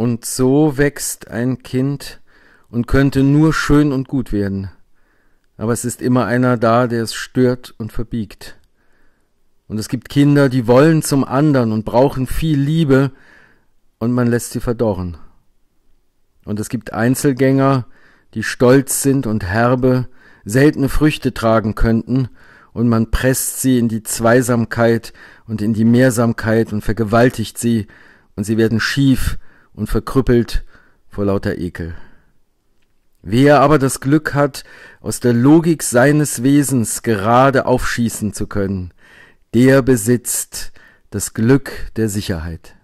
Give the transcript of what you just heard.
Und so wächst ein Kind und könnte nur schön und gut werden. Aber es ist immer einer da, der es stört und verbiegt. Und es gibt Kinder, die wollen zum anderen und brauchen viel Liebe, und man lässt sie verdorren. Und es gibt Einzelgänger, die stolz sind und herbe, seltene Früchte tragen könnten, und man presst sie in die Zweisamkeit und in die Mehrsamkeit und vergewaltigt sie, und sie werden schief und verkrüppelt vor lauter Ekel. Wer aber das Glück hat, aus der Logik seines Wesens gerade aufschießen zu können, der besitzt das Glück der Sicherheit.